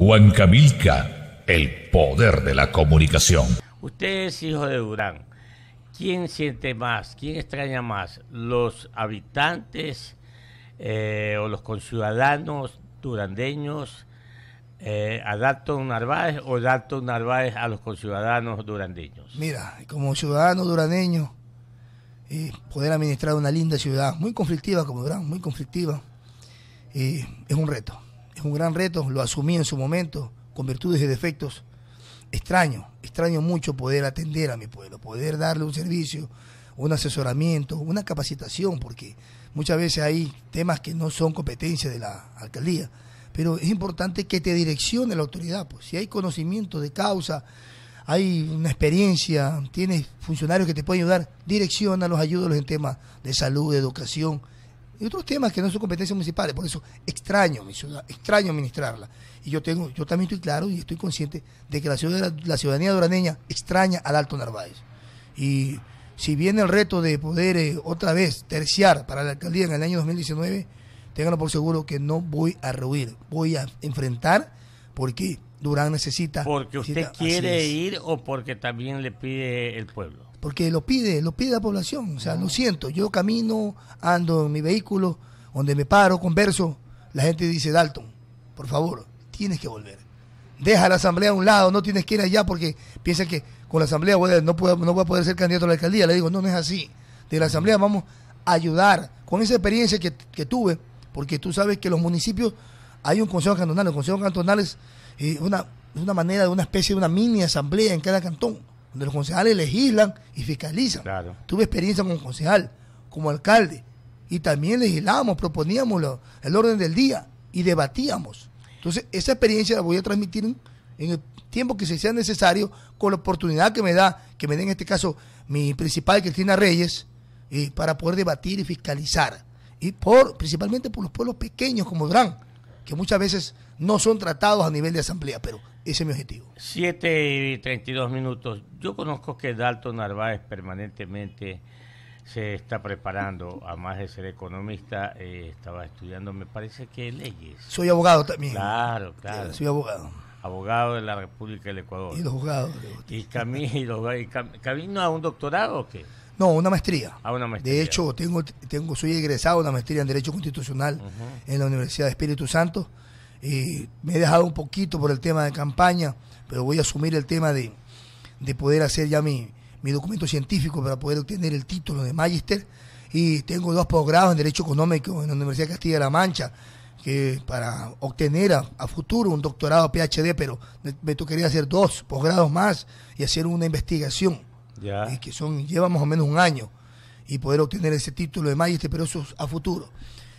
Juan Camilca, el poder de la comunicación. Ustedes hijos de Durán. ¿Quién siente más? ¿Quién extraña más? ¿Los habitantes eh, o los conciudadanos durandeños eh, a Dalton Narváez o Dalton Narváez a los conciudadanos durandeños? Mira, como ciudadano durandeño, eh, poder administrar una linda ciudad, muy conflictiva como Durán, muy conflictiva, es un reto este es un gran reto, lo asumí en su momento, con virtudes y defectos. Extraño, extraño mucho poder atender a mi pueblo, poder darle un servicio, un asesoramiento, una capacitación, porque muchas veces hay temas que no son competencia de la alcaldía, pero es importante que te direccione la autoridad, pues si hay conocimiento de causa, hay una experiencia, tienes funcionarios que te pueden ayudar, los ayudos en temas de salud, de educación, y otros temas que no son competencias municipales. Por eso extraño mi ciudad, extraño administrarla. Y yo tengo, yo también estoy claro y estoy consciente de que la, ciudad, la ciudadanía duraneña extraña al Alto Narváez. Y si viene el reto de poder eh, otra vez terciar para la alcaldía en el año 2019, tenganlo por seguro que no voy a rehuir, voy a enfrentar porque Durán necesita. Porque usted quiere ir o porque también le pide el pueblo porque lo pide, lo pide la población. O sea, lo ah. siento, yo camino, ando en mi vehículo, donde me paro, converso, la gente dice, Dalton, por favor, tienes que volver. Deja la asamblea a un lado, no tienes que ir allá porque piensa que con la asamblea no, puedo, no voy a poder ser candidato a la alcaldía. Le digo, no, no es así. De la asamblea vamos a ayudar con esa experiencia que, tuve, porque tú sabes que los municipios, hay un consejo cantonal, el consejo cantonal eh, es una, una manera de una especie de una mini asamblea en cada cantón donde los concejales legislan y fiscalizan. Tuve experiencia como concejal, como alcalde, y también legislábamos, proponíamos el orden del día y debatíamos. Entonces, esa experiencia la voy a transmitir en, el tiempo que se sea necesario, con la oportunidad que me da, que me dé en este caso mi principal, Cristina Reyes, eh, para poder debatir y fiscalizar. Y por, principalmente por los pueblos pequeños como Durán, que muchas veces no son tratados a nivel de asamblea, pero ese es mi objetivo. Siete y dos minutos. Yo conozco que Dalton Narváez permanentemente se está preparando, además de ser economista, eh, estaba estudiando, me parece que leyes. Soy abogado también. Claro, claro. Soy abogado. Abogado de la República del Ecuador. Y los abogados. ¿Y, Camino, camino a un doctorado o qué? No, ah, una maestría. De hecho, tengo, tengo, soy egresado de una maestría en Derecho Constitucional en la Universidad de Espíritu Santo me he dejado un poquito por el tema de campaña, pero voy a asumir el tema de, de poder hacer ya mi, mi documento científico para poder obtener el título de Magister y tengo dos posgrados en Derecho Económico en la Universidad de Castilla-La Mancha, que para obtener a, futuro un doctorado PhD, pero me, tocaría hacer dos posgrados más y hacer una investigación, eh, que son lleva más o menos un año, y poder obtener ese título de Magister pero eso es a futuro.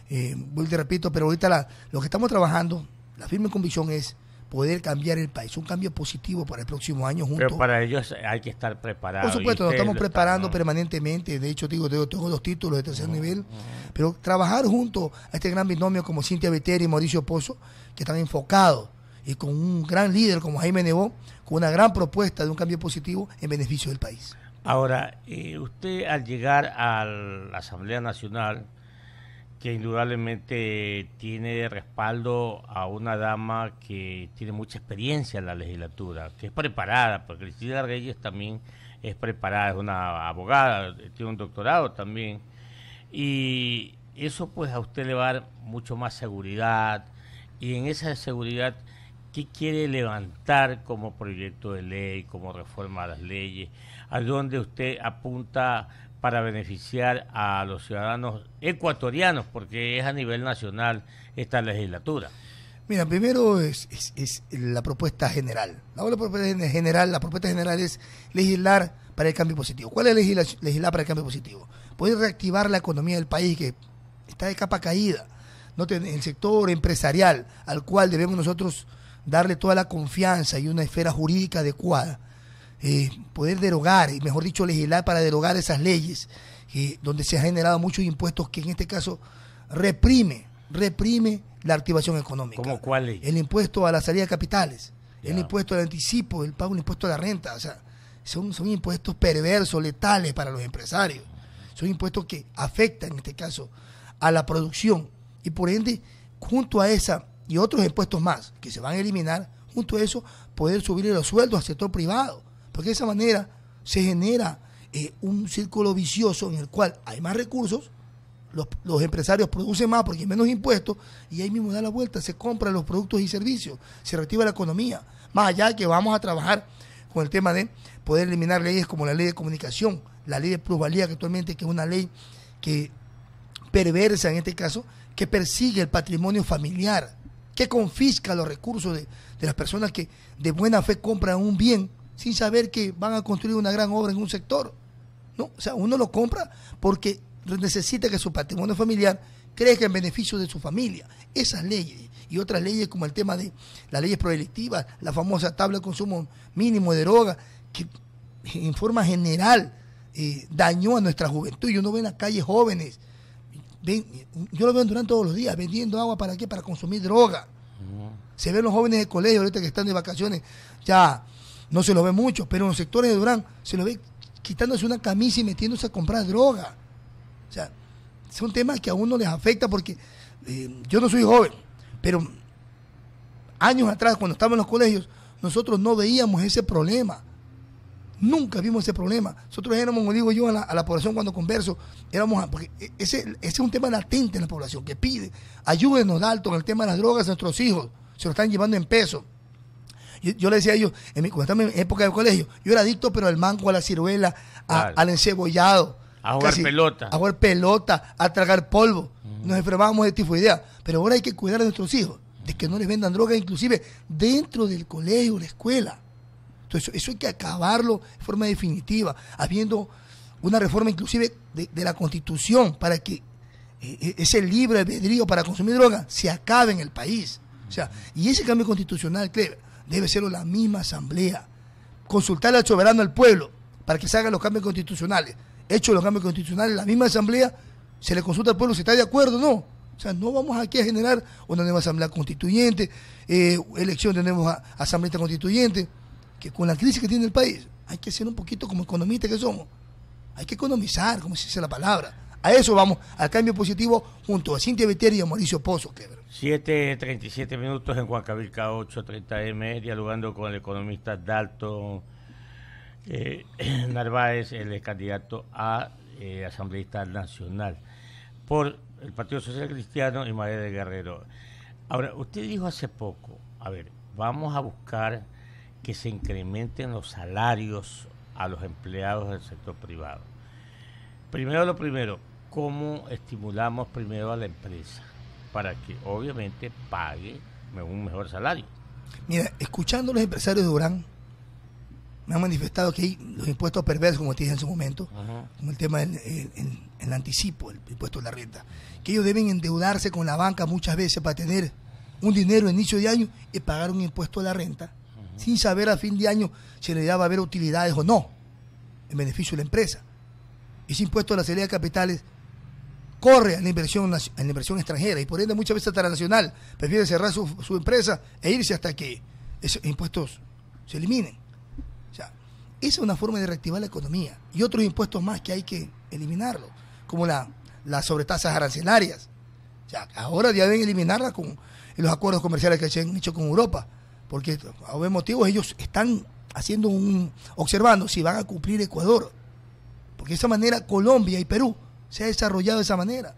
Eh, repito, pero ahorita la, lo que estamos trabajando, la firme convicción es poder cambiar el país, un cambio positivo para el próximo año junto. Pero para ellos hay que estar preparados. Por supuesto, nos estamos preparando permanentemente, de hecho digo, tengo dos títulos de tercer mm, nivel, mm. pero trabajar junto a este gran binomio como Cintia Viteri y Mauricio Pozo, que están enfocados y con un gran líder como Jaime Nebo con una gran propuesta de un cambio positivo en beneficio del país. Ahora, eh, usted al llegar a la Asamblea Nacional, que indudablemente tiene respaldo a una dama que tiene mucha experiencia en la legislatura, que es preparada, porque Cristina Reyes también es preparada, es una abogada, tiene un doctorado también, y eso pues a usted le va a mucho más seguridad, y en esa seguridad, ¿qué quiere levantar como proyecto de ley, como reforma a las leyes? ¿A dónde usted apunta para beneficiar a los ciudadanos ecuatorianos, porque es a nivel nacional esta legislatura? Mira, primero es, la propuesta general. La propuesta general, la propuesta general es legislar para el cambio positivo. ¿Cuál es legislar, para el cambio positivo? Poder reactivar la economía del país que está de capa caída. ¿no? El sector empresarial al cual debemos nosotros darle toda la confianza y una esfera jurídica adecuada eh, poder derogar, y mejor dicho, legislar para derogar esas leyes, eh, donde se han generado muchos impuestos que en este caso reprime, reprime la activación económica. ¿Cómo cuál ley? El impuesto a la salida de capitales, el impuesto al anticipo, el pago del impuesto a la renta, o sea, son, son impuestos perversos, letales para los empresarios, son impuestos que afectan en este caso a la producción y por ende, junto a esa y otros impuestos más que se van a eliminar, junto a eso, poder subir los sueldos al sector privado, porque de esa manera se genera eh, un círculo vicioso en el cual hay más recursos, los, empresarios producen más porque hay menos impuestos y ahí mismo da la vuelta, se compran los productos y servicios, se reactiva la economía. Más allá de que vamos a trabajar con el tema de poder eliminar leyes como la ley de comunicación, la ley de plusvalía que actualmente que es una ley que perversa en este caso, que persigue el patrimonio familiar, que confisca los recursos de, de las personas que de buena fe compran un bien sin saber que van a construir una gran obra en un sector. ¿no? O sea, uno lo compra porque necesita que su patrimonio familiar crezca en beneficio de su familia. Esas leyes y otras leyes como el tema de las leyes proelectivas, la famosa tabla de consumo mínimo de droga, que en forma general eh, dañó a nuestra juventud. Y uno ve en las calles jóvenes, yo lo veo durante todos los días, vendiendo agua para qué, para consumir droga. Se ven los jóvenes de colegio ahorita que están de vacaciones, ya no se lo ve mucho, pero en los sectores de Durán se lo ve quitándose una camisa y metiéndose a comprar droga. O sea, es un tema que a uno les afecta porque eh, yo no soy joven, pero años atrás, cuando estábamos en los colegios, nosotros no veíamos ese problema. Nunca vimos ese problema. Nosotros éramos, como digo yo, a la, población cuando converso, éramos, porque e, ese, ese, es un tema latente en la población que pide, ayúdenos, alto en el tema de las drogas a nuestros hijos, se lo están llevando en peso. Yo, le decía a ellos, en mi, cuando en época de colegio, yo era adicto, pero al manco a la ciruela, al encebollado. A jugar pelota. A jugar pelota, a tragar polvo. Nos enfermábamos de este tifoidea. Pero ahora hay que cuidar a nuestros hijos, de que no les vendan drogas, inclusive dentro del colegio, la escuela. Entonces, eso hay que acabarlo de forma definitiva, habiendo una reforma inclusive de, la constitución para que eh, eh, ese libre albedrío para consumir droga se acabe en el país. O sea, y ese cambio constitucional, que debe ser la misma asamblea. Consultar al soberano, al pueblo, para que se hagan los cambios constitucionales. Hecho los cambios constitucionales, la misma asamblea se le consulta al pueblo si está de acuerdo o no. O sea, no vamos aquí a generar una nueva asamblea constituyente, eh, elección tenemos a, asamblea constituyente, que con la crisis que tiene el país hay que ser un poquito como economistas que somos. Hay que economizar, como se dice la palabra. A eso vamos, al cambio positivo, junto a Cintia Viteri y a Mauricio Pozo, que 7.37 minutos en Huancavilca 8.30M, dialogando con el economista Dalton eh, Narváez, el candidato a eh, asambleísta nacional por el Partido Social Cristiano y María del Guerrero. Ahora, usted dijo hace poco, a ver, vamos a buscar que se incrementen los salarios a los empleados del sector privado. Primero lo primero, ¿cómo estimulamos primero a la empresa? para que obviamente pague un mejor salario. Mira, escuchando a los empresarios de Durán, me han manifestado que hay los impuestos perversos, como te en su momento, como el tema del anticipo, el impuesto de la renta, que ellos deben endeudarse con la banca muchas veces para tener un dinero a inicio de año y pagar un impuesto a la renta, sin saber a fin de año si en realidad va a haber utilidades o no, en beneficio de la empresa. Ese impuesto a la salida de capitales corre a la inversión, la inversión extranjera y por ende muchas veces hasta la nacional prefiere cerrar su, empresa e irse hasta que esos impuestos se eliminen. O esa es una forma de reactivar la economía y otros impuestos más que hay que eliminarlos, como la, las sobretasas arancelarias. ya ahora ya deben eliminarlas con los acuerdos comerciales que se han hecho con Europa, porque a buen motivo ellos están haciendo un observando si van a cumplir Ecuador, porque de esa manera Colombia y Perú se ha desarrollado de esa manera.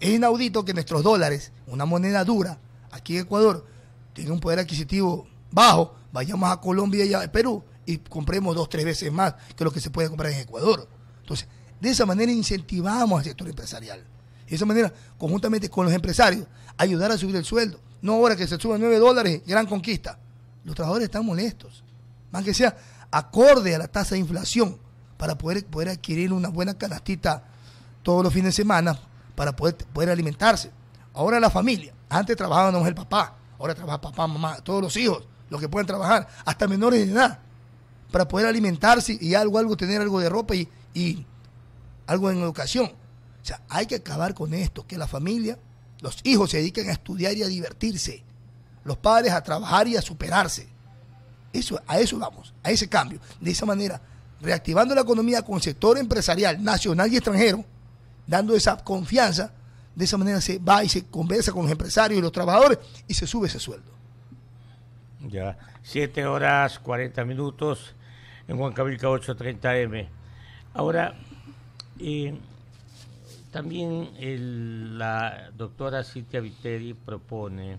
Es inaudito que nuestros dólares, una moneda dura, aquí en Ecuador, tiene un poder adquisitivo bajo, vayamos a Colombia y a Perú y compremos dos, tres veces más que lo que se puede comprar en Ecuador. Entonces, de esa manera incentivamos al sector empresarial. de esa manera, conjuntamente con los empresarios, ayudar a subir el sueldo. No ahora que se suba nueve dólares, gran conquista. Los trabajadores están molestos. Más que sea acorde a la tasa de inflación para poder, poder adquirir una buena canastita todos los fines de semana para poder, poder alimentarse. Ahora la familia, antes la el papá, ahora trabaja papá, mamá, todos los hijos, los que pueden trabajar, hasta menores de edad, para poder alimentarse y algo, algo, tener algo de ropa y, y algo en educación. O sea, hay que acabar con esto, que la familia, los hijos se dediquen a estudiar y a divertirse, los padres a trabajar y a superarse. Eso, a eso vamos, a ese cambio. De esa manera, reactivando la economía con sector empresarial nacional y extranjero, dando esa confianza, de esa manera se va y se conversa con los empresarios y los trabajadores y se sube ese sueldo. Ya, 7 horas 40 minutos en Huancabilca 830M. Ahora, también la doctora Cintia Viteri propone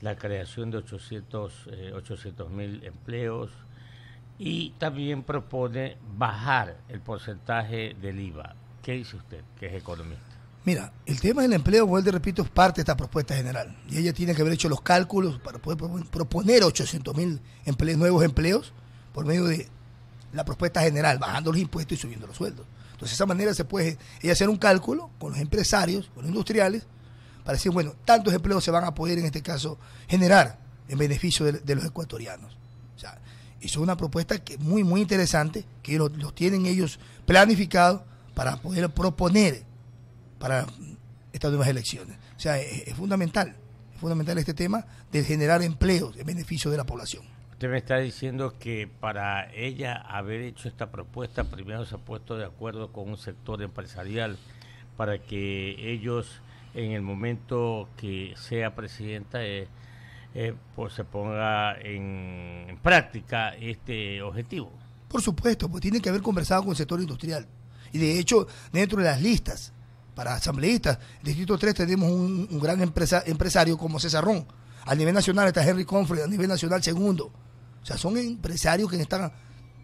la creación de 800 800 eh, mil empleos y también propone bajar el porcentaje del IVA. ¿Qué dice usted, que es economista? Mira, el tema del empleo, vuelvo repito, es parte de esta propuesta general. Y ella tiene que haber hecho los cálculos para poder proponer 800.000 mil nuevos empleos por medio de la propuesta general, bajando los impuestos y subiendo los sueldos. Entonces, de esa manera se puede ella hacer un cálculo con los empresarios, con los industriales, para decir, bueno, tantos empleos se van a poder, en este caso, generar en beneficio de, los ecuatorianos. O sea, eso es una propuesta que muy, muy interesante, que lo, lo tienen ellos planificado para poder proponer para estas nuevas elecciones. O sea, es, fundamental, es fundamental este tema de generar empleos en beneficio de la población. Usted me está diciendo que para ella haber hecho esta propuesta, primero se ha puesto de acuerdo con un sector empresarial para que ellos en el momento que sea presidenta eh, eh, pues se ponga en, en, práctica este objetivo. Por supuesto, pues tiene que haber conversado con el sector industrial. Y de hecho, dentro de las listas para asambleístas, el Distrito 3 tenemos un, gran empresario como César Rón. A nivel nacional está Henry Confrey, a nivel nacional segundo. O sea, son empresarios que están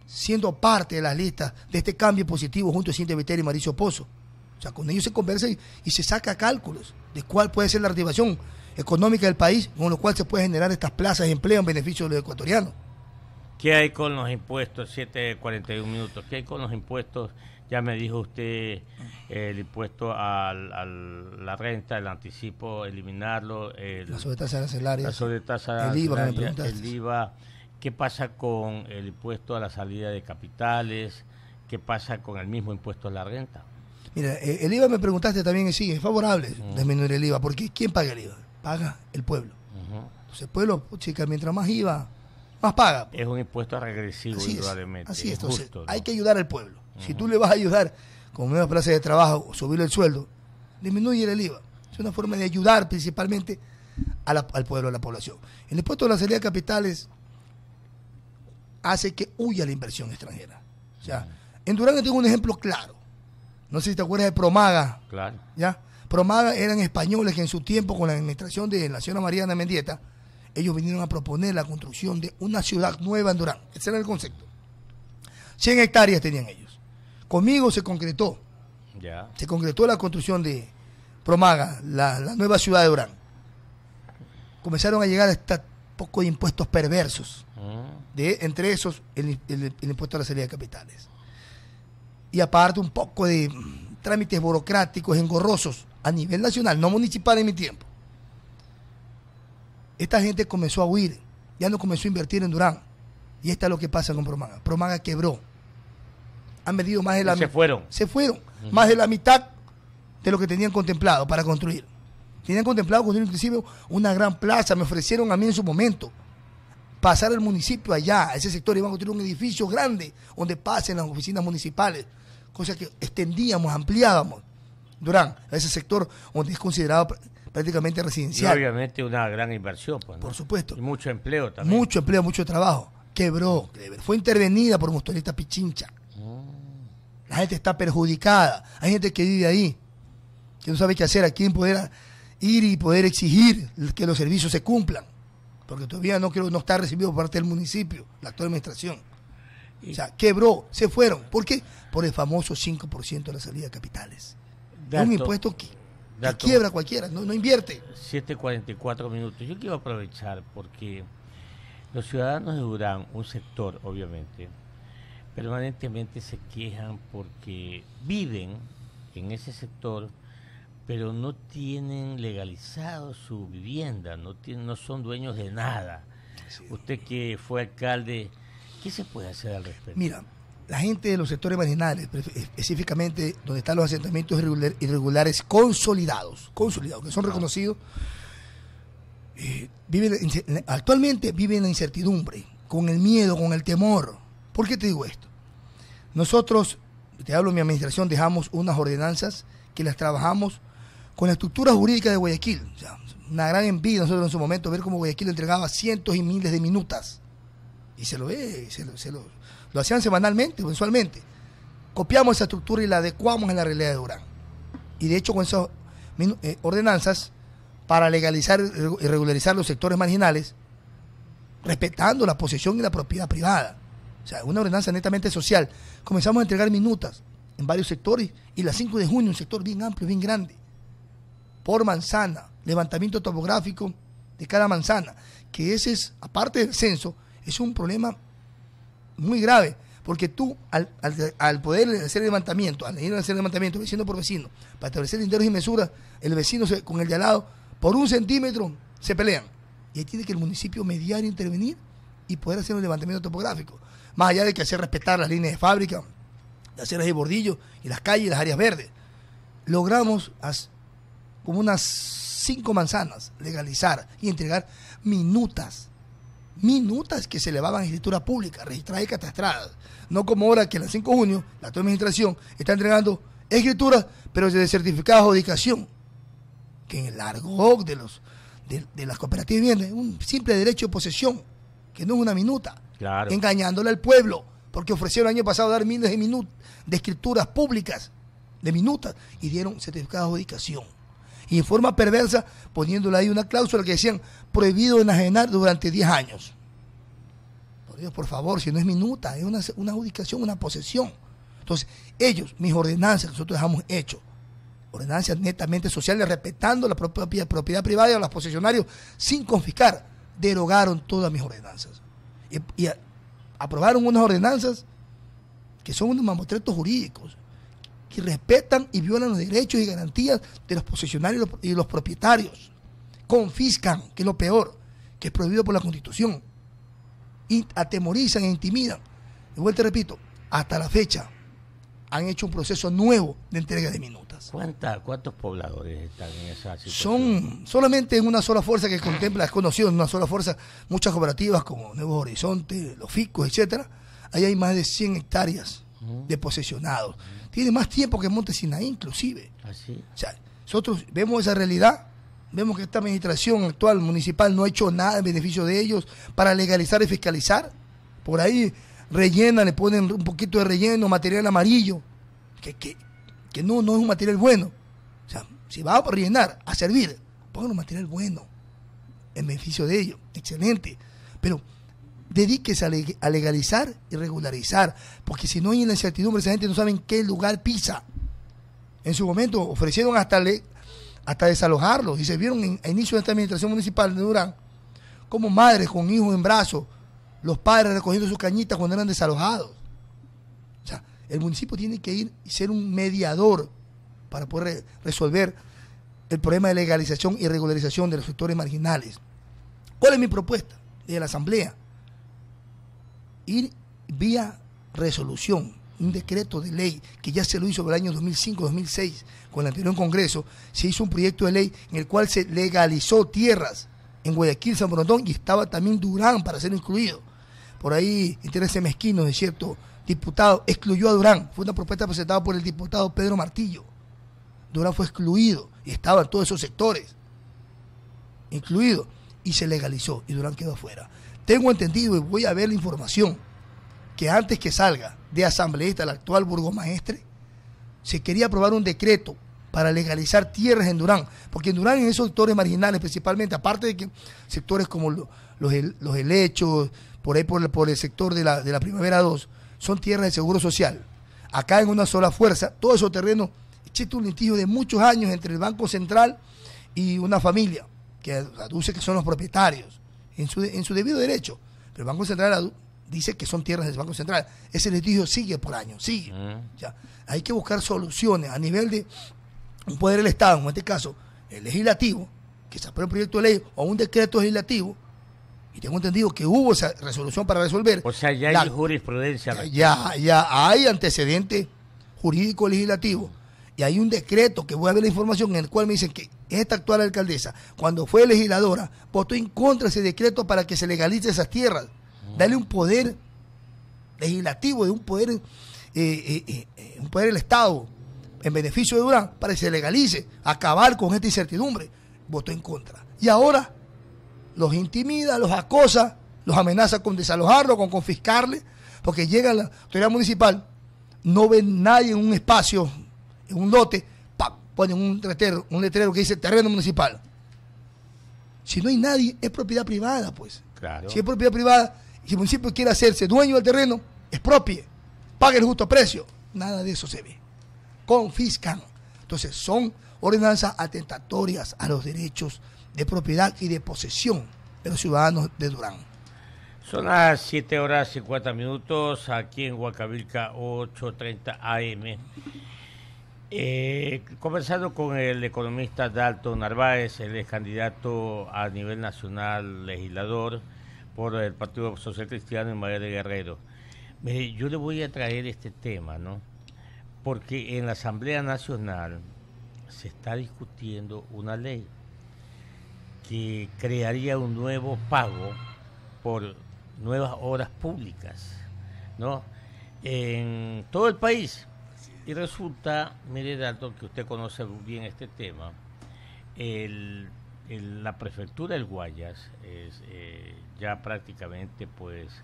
siendo parte de las listas de este cambio positivo junto a Cintia Viteri y Mauricio Pozo. O sea, con ellos se conversa y, se saca cálculos de cuál puede ser la activación económica del país, con lo cual se puede generar estas plazas de empleo en beneficio de los ecuatorianos. ¿Qué hay con los impuestos? 7.41 minutos. ¿Qué hay con los impuestos? ya me dijo usted el impuesto a la renta, el anticipo, eliminarlo. El, la sobretasa arancelaria. La sobretasa El IVA, me preguntaste. El IVA. ¿Qué pasa con el impuesto a la salida de capitales? ¿Qué pasa con el mismo impuesto a la renta? Mira, eh, el IVA me preguntaste también, sí, es favorable disminuir el IVA. porque ¿Quién paga el IVA? Paga el pueblo. Entonces el pueblo, chica, mientras más IVA, más paga. Es un impuesto regresivo, indudablemente. Así es, hay que ayudar al pueblo. Si tú le vas a ayudar con nuevas plazas de trabajo, subir el sueldo, disminuye el IVA. Es una forma de ayudar principalmente al pueblo, a la población. El impuesto de la salida de capitales hace que huya la inversión extranjera. O sea, en Durán tengo un ejemplo claro. No sé si te acuerdas de Promaga. Claro. ¿Ya? Promaga eran españoles que en su tiempo, con la administración de la señora Mariana Mendieta, ellos vinieron a proponer la construcción de una ciudad nueva en Durán. Ese era el concepto. 100 hectáreas tenían ellos. Conmigo se concretó. Se concretó la construcción de Promaga, la, nueva ciudad de Durán Comenzaron a llegar hasta poco de impuestos perversos. Mm. De, entre esos, el, el, impuesto a la salida de capitales. Y aparte, un poco de trámites burocráticos engorrosos a nivel nacional, no municipal en mi tiempo. Esta gente comenzó a huir, ya no comenzó a invertir en Durán. Y esto es lo que pasa con Promaga. Promaga quebró han vendido más de la mitad. Se fueron. Se fueron. Más de la mitad de lo que tenían contemplado para construir. Tenían contemplado construir inclusive una gran plaza. Me ofrecieron a mí en su momento pasar al municipio allá, a ese sector, iban a construir un edificio grande donde pasen las oficinas municipales, Cosa que extendíamos, ampliábamos. Durán, a ese sector donde es considerado prácticamente residencial. Y obviamente una gran inversión, pues, Por supuesto. Y mucho empleo también. Mucho empleo, mucho trabajo. Quebró, fue intervenida por un motorista Pichincha. La gente está perjudicada. Hay gente que vive ahí, que no sabe qué hacer, a quién poder ir y poder exigir que los servicios se cumplan. Porque todavía no creo no está recibido por parte del municipio, la actual administración. O sea, quebró, se fueron. ¿Por qué? Por el famoso 5% de la salida de capitales. un impuesto que, quiebra cualquiera, no, no invierte. 7.44 minutos. Yo quiero aprovechar porque los ciudadanos de Durán, un sector obviamente, permanentemente se quejan porque viven en ese sector, pero no tienen legalizado su vivienda, no, tienen, no son dueños de nada. Usted que fue alcalde, ¿qué se puede hacer al respecto? Mira, la gente de los sectores marginales, específicamente donde están los asentamientos irregulares consolidados, consolidados, que son reconocidos, eh, viven, actualmente viven la incertidumbre, con el miedo, con el temor. ¿Por qué te digo esto? Nosotros, te hablo mi administración, dejamos unas ordenanzas que las trabajamos con la estructura jurídica de Guayaquil. una gran envidia nosotros en su momento ver cómo Guayaquil entregaba cientos y miles de minutas. Y se lo, ve, se lo, se lo, lo hacían semanalmente, mensualmente. Copiamos esa estructura y la adecuamos en la realidad de Durán. Y de hecho con esas eh, ordenanzas, para legalizar y regularizar los sectores marginales, respetando la posesión y la propiedad privada. O sea, una ordenanza netamente social. Comenzamos a entregar minutas en varios sectores y la 5 de junio, un sector bien amplio, bien grande, por manzana, levantamiento topográfico de cada manzana, que ese es, aparte del censo, es un problema muy grave, porque tú al, poder hacer levantamiento, al ir a hacer levantamiento, vecino por vecino, para establecer linderos y mesuras, el vecino con el de al lado, por un centímetro se pelean. Y ahí tiene que el municipio mediar, intervenir y poder hacer un levantamiento topográfico más allá de que hacer respetar las líneas de fábrica, las aceras de bordillo y las calles y las áreas verdes. Logramos como unas cinco manzanas legalizar y entregar minutas, minutas que se elevaban a escritura pública, registradas y catastradas. No como ahora que en el 5 de junio la administración está entregando escrituras, pero de certificados de adjudicación, que en el largo de, los, de las cooperativas viene un simple derecho de posesión, que no es una minuta Engañándole al pueblo, porque ofrecieron el año pasado dar miles de minutos de escrituras públicas, de minutas, y dieron certificados de adjudicación. Y en forma perversa, poniéndole ahí una cláusula que decían prohibido enajenar durante 10 años. Por Dios, por favor, si no es minuta, es una, adjudicación, una posesión. Entonces, ellos, mis ordenanzas, que nosotros dejamos hecho ordenanzas netamente sociales, respetando la propia propiedad privada de los posesionarios sin confiscar, derogaron todas mis ordenanzas y, aprobaron unas ordenanzas que son unos mamotretos jurídicos, que respetan y violan los derechos y garantías de los posesionarios y los propietarios. Confiscan, que es lo peor, que es prohibido por la Constitución. Y atemorizan e intimidan. De vuelta repito, hasta la fecha, han hecho un proceso nuevo de entrega de minutas. ¿Cuántos pobladores están en esa situación? Son solamente en una sola fuerza que contempla, es conocido una sola fuerza, muchas cooperativas como Nuevos Horizontes, Los Ficos, etcétera. Ahí hay más de 100 hectáreas de posesionados. Tiene más tiempo que Monte inclusive. Así. Ah, o sea, nosotros vemos esa realidad, vemos que esta administración actual municipal no ha hecho nada en beneficio de ellos para legalizar y fiscalizar. Por ahí rellena, le ponen un poquito de relleno, material amarillo, que, que, no, no es un material bueno. O sea, si va a rellenar, a servir, pongan un material bueno, en beneficio de ellos, excelente. Pero dedíquese a, legalizar y regularizar, porque si no hay la incertidumbre, esa gente no sabe en qué lugar pisa. En su momento ofrecieron hasta, le hasta desalojarlos y se vieron en, a inicio de esta administración municipal de Durán como madres con hijos en brazos los padres recogiendo sus cañitas cuando eran desalojados. O sea, el municipio tiene que ir y ser un mediador para poder resolver el problema de legalización y regularización de los sectores marginales. ¿Cuál es mi propuesta de la Asamblea? Ir vía resolución, un decreto de ley que ya se lo hizo en el año 2005-2006 con el anterior Congreso, se hizo un proyecto de ley en el cual se legalizó tierras en Guayaquil, San Borondón y estaba también Durán para ser incluido por ahí intereses mezquinos de cierto diputado, excluyó a Durán. Fue una propuesta presentada por el diputado Pedro Martillo. Durán fue excluido y estaba en todos esos sectores, incluido, y se legalizó y Durán quedó afuera. Tengo entendido y voy a ver la información que antes que salga de asambleísta el actual burgomaestre, se quería aprobar un decreto para legalizar tierras en Durán, porque en Durán en esos sectores marginales principalmente, aparte de que sectores como los, los helechos, por ahí por, el sector de la, de la Primavera 2, son tierras de seguro social. Acá en una sola fuerza, todo esos terreno existe un litigio de muchos años entre el Banco Central y una familia, que aduce que son los propietarios, en su, en su debido derecho. Pero el Banco Central dice que son tierras del Banco Central. Ese litigio sigue por años, sigue. Mm. Ya. Hay que buscar soluciones a nivel de un poder del Estado, en este caso, el legislativo, que se apruebe un proyecto de ley o un decreto legislativo, y tengo entendido que hubo esa resolución para resolver. O sea, ya hay jurisprudencia. Ya, ya hay antecedente jurídico legislativo. Y hay un decreto que voy a ver la información en el cual me dicen que esta actual alcaldesa, cuando fue legisladora, votó en contra de ese decreto para que se legalice esas tierras. Dale un poder legislativo, de un poder, eh, eh, eh, un poder del Estado, en beneficio de Durán, para que se legalice, acabar con esta incertidumbre. Votó en contra. Y ahora los intimida, los acosa, los amenaza con desalojarlo, con confiscarle, porque llega la autoridad municipal, no ven nadie en un espacio, en un lote, ponen un letrero, un letrero que dice terreno municipal. Si no hay nadie, es propiedad privada, pues. Si es propiedad privada, si el municipio quiere hacerse dueño del terreno, es propio, paga el justo precio. Nada de eso se ve. Confiscan. Entonces, son ordenanzas atentatorias a los derechos de propiedad y de posesión de los ciudadanos de Durán. Son las 7 horas 50 minutos aquí en Huacavilca 8.30 AM. Eh, conversando con el economista Dalton Narváez, él es candidato a nivel nacional legislador por el Partido Social Cristiano en María de Guerrero. yo le voy a traer este tema, ¿no? Porque en la Asamblea Nacional se está discutiendo una ley que crearía un nuevo pago por nuevas obras públicas, ¿no? En todo el país. Y resulta, mire Dato, que usted conoce bien este tema, la prefectura del Guayas eh, ya prácticamente pues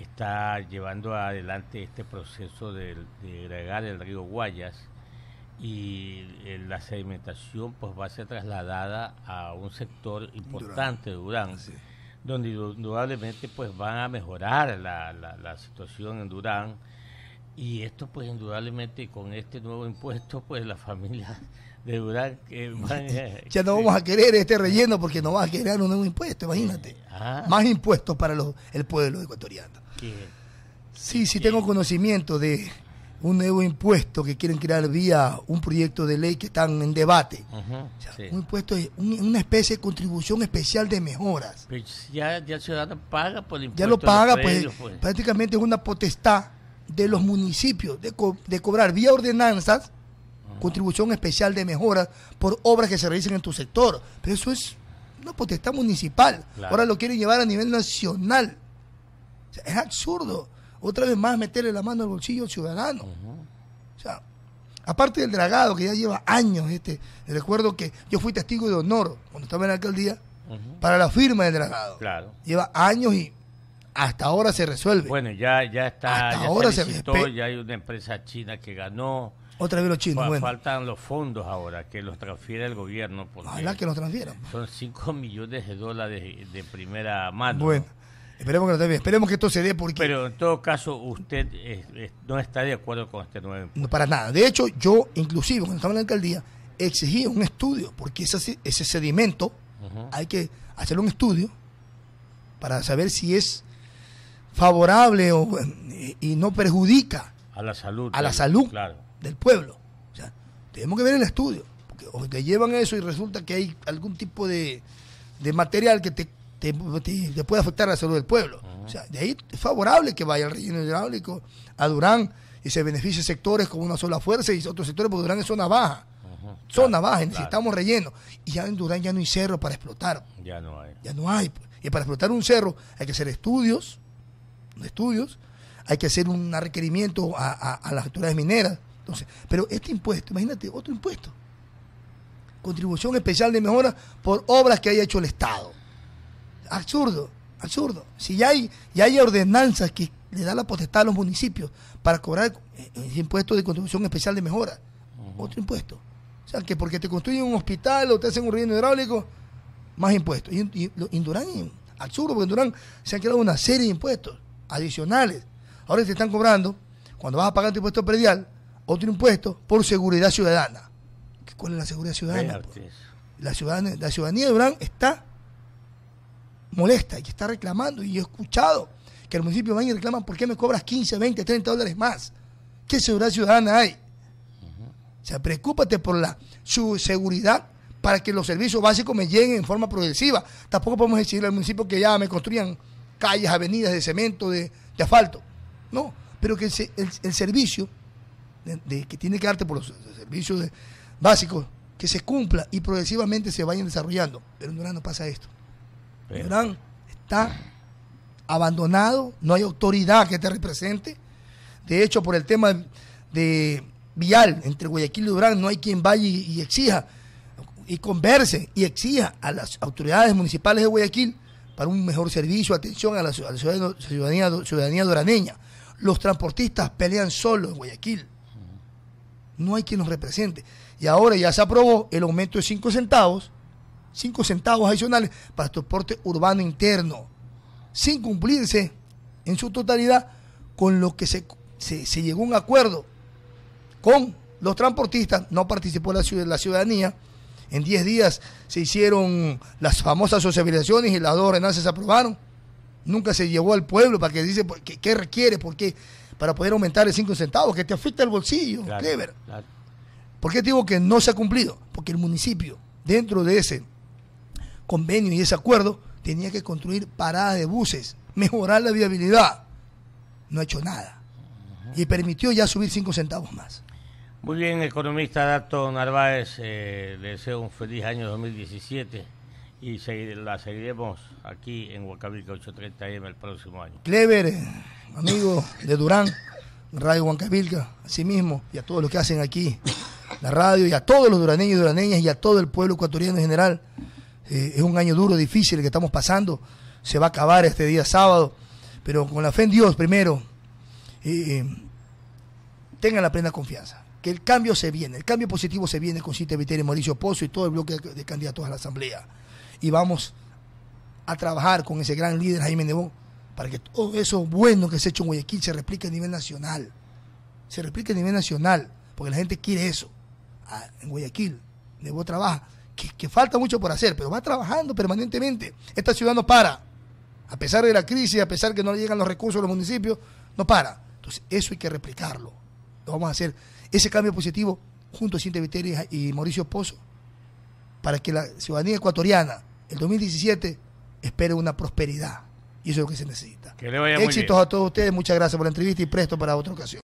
está llevando adelante este proceso de, agregar el río Guayas y eh, la sedimentación pues va a ser trasladada a un sector importante de Durán, donde indudablemente pues van a mejorar la, la, situación en Durán y esto pues indudablemente con este nuevo impuesto pues la familia de Durán que ya no vamos a querer este relleno porque no va a querer un nuevo impuesto imagínate ah. más impuestos para los, el pueblo ecuatoriano sí sí tengo conocimiento de un nuevo impuesto que quieren crear vía un proyecto de ley que están en debate. Un impuesto, un, una especie de contribución especial de mejoras. ya, ya, el ciudadano paga por el impuesto. Ya lo paga, pues, pues, prácticamente es una potestad de los municipios de, de cobrar vía ordenanzas contribución especial de mejoras por obras que se realicen en tu sector. Pero eso es una potestad municipal. Ahora lo quieren llevar a nivel nacional. es absurdo otra vez más meterle la mano al bolsillo ciudadano. O sea, aparte del dragado que ya lleva años, este, recuerdo que yo fui testigo de honor cuando estaba en la alcaldía para la firma del dragado. Lleva años y hasta ahora se resuelve. Bueno, ya, ya está, ahora se, resuelve. ya hay una empresa china que ganó. Otra vez los chinos. Bueno. Faltan los fondos ahora, que los transfiera el gobierno. Ojalá que los transfieran. Son 5 millones de dólares de primera mano. Bueno. Esperemos que esto se dé porque... Pero en todo caso, usted no está de acuerdo con este nuevo No, para nada. De hecho, yo, inclusive, cuando estaba en la alcaldía, exigí un estudio, porque ese, ese sedimento hay que hacer un estudio para saber si es favorable o, y no perjudica a la salud, a la salud del pueblo. O sea, tenemos que ver el estudio, porque o te llevan eso y resulta que hay algún tipo de material que te te, puede afectar la salud del pueblo. O sea, de ahí es favorable que vaya el relleno hidráulico a Durán y se beneficie sectores con una sola fuerza y otros sectores, porque Durán es zona baja. Zona baja, necesitamos relleno. Y ya en Durán ya no hay cerro para explotar. Ya no hay. Ya no hay. Pues. Y para explotar un cerro hay que hacer estudios, estudios, hay que hacer un requerimiento a, a las autoridades mineras. Entonces, pero este impuesto, imagínate, otro impuesto. Contribución especial de mejora por obras que haya hecho el Estado absurdo, absurdo. Si ya hay, ya hay ordenanzas que le da la potestad a los municipios para cobrar eh, impuestos de contribución especial de mejora, otro impuesto. O sea, que porque te construyen un hospital o te hacen un relleno hidráulico, más impuestos. Y, en Durán, absurdo, porque en Durán se han creado una serie de impuestos adicionales. Ahora te están cobrando, cuando vas a pagar tu impuesto predial, otro impuesto por seguridad ciudadana. ¿Cuál es la seguridad ciudadana? Pues, la ciudadanía de Durán está molesta y está reclamando. Y he escuchado que el municipio va y reclama, ¿por qué me cobras 15, 20, 30 dólares más? ¿Qué seguridad ciudadana hay? O sea, preocúpate por la, su seguridad para que los servicios básicos me lleguen en forma progresiva. Tampoco podemos decirle al municipio que ya me construyan calles, avenidas de cemento, de, asfalto. No, pero que el, servicio de, que tiene que darte por los, servicios básicos, que se cumpla y progresivamente se vayan desarrollando. Pero en Durán no pasa esto. Durán está abandonado, no hay autoridad que te represente. De hecho, por el tema de, vial entre Guayaquil y Durán, no hay quien vaya y, exija y converse y exija a las autoridades municipales de Guayaquil para un mejor servicio, atención a la, ciudadanía, ciudadanía Los transportistas pelean solos en Guayaquil. No hay quien nos represente. Y ahora ya se aprobó el aumento de 5 centavos 5 centavos adicionales para transporte urbano interno, sin cumplirse en su totalidad con lo que se, llegó a un acuerdo con los transportistas, no participó la, ciudad, la ciudadanía. En 10 días se hicieron las famosas sociabilizaciones y las dos ordenanzas se aprobaron. Nunca se llevó al pueblo para que dice qué, requiere, por qué, para poder aumentar el 5 centavos, que te afecta el bolsillo, ¿Por qué digo que no se ha cumplido? Porque el municipio, dentro de ese convenio y ese acuerdo, tenía que construir paradas de buses, mejorar la viabilidad. No ha hecho nada. Y permitió ya subir cinco centavos más. Muy bien, economista Dato Narváez, eh, le deseo un feliz año 2017 y la seguiremos aquí en Huacavilca 830M el próximo año. Clever, eh, amigo de Durán, Radio Huacavilca, sí mismo, y a todos los que hacen aquí la radio, y a todos los duraneños y duraneñas, y a todo el pueblo ecuatoriano en general. Eh, es un año duro, difícil el que estamos pasando. Se va a acabar este día sábado. Pero con la fe en Dios primero, eh, eh, tengan la plena confianza. Que el cambio se viene, el cambio positivo se viene con Cintia Viteri, Mauricio Pozo y todo el bloque de candidatos a la Asamblea. Y vamos a trabajar con ese gran líder Jaime Nebo para que todo eso bueno que se ha hecho en Guayaquil se replique a nivel nacional. Se replique a nivel nacional, porque la gente quiere eso. Ah, en Guayaquil, Nebo trabaja que, falta mucho por hacer, pero va trabajando permanentemente. Esta ciudad no para. A pesar de la crisis, a pesar que no le llegan los recursos a los municipios, no para. Entonces, eso hay que replicarlo. Lo vamos a hacer. Ese cambio positivo, junto a Cintia Viteri y Mauricio Pozo, para que la ciudadanía ecuatoriana, el 2017, espere una prosperidad. Y eso es lo que se necesita. Éxitos a todos ustedes. Muchas gracias por la entrevista y presto para otra ocasión.